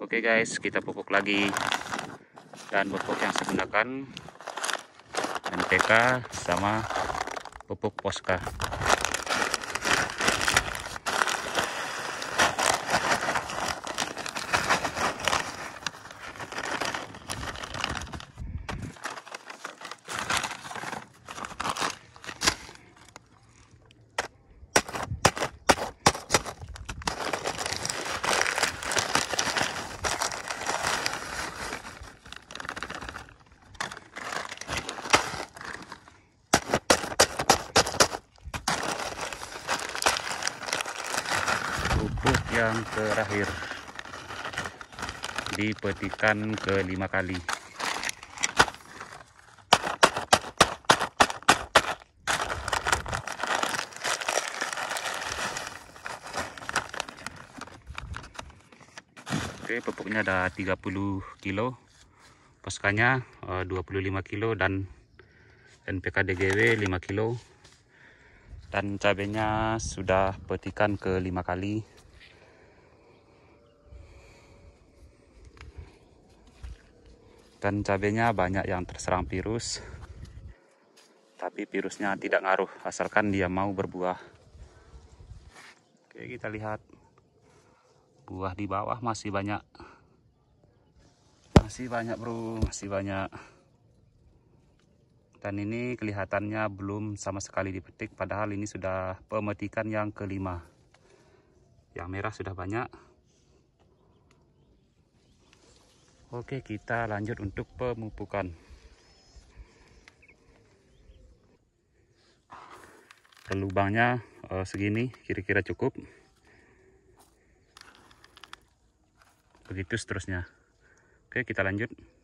Oke okay guys, kita pupuk lagi. Dan pupuk yang saya gunakan NPK sama pupuk Poska. yang terakhir dipetikan kelima kali Oke pupuknya ada 30 kilo Paskanya 25 eh, kilo dan NPK DGW 5 kilo dan cabenya sudah petikan ke lima kali dan cabenya banyak yang terserang virus tapi virusnya tidak ngaruh asalkan dia mau berbuah oke kita lihat buah di bawah masih banyak masih banyak bro masih banyak dan ini kelihatannya belum sama sekali dipetik padahal ini sudah pemetikan yang kelima yang merah sudah banyak Oke, kita lanjut untuk pemupukan. Lubangnya eh, segini, kira-kira cukup. Begitu seterusnya. Oke, kita lanjut.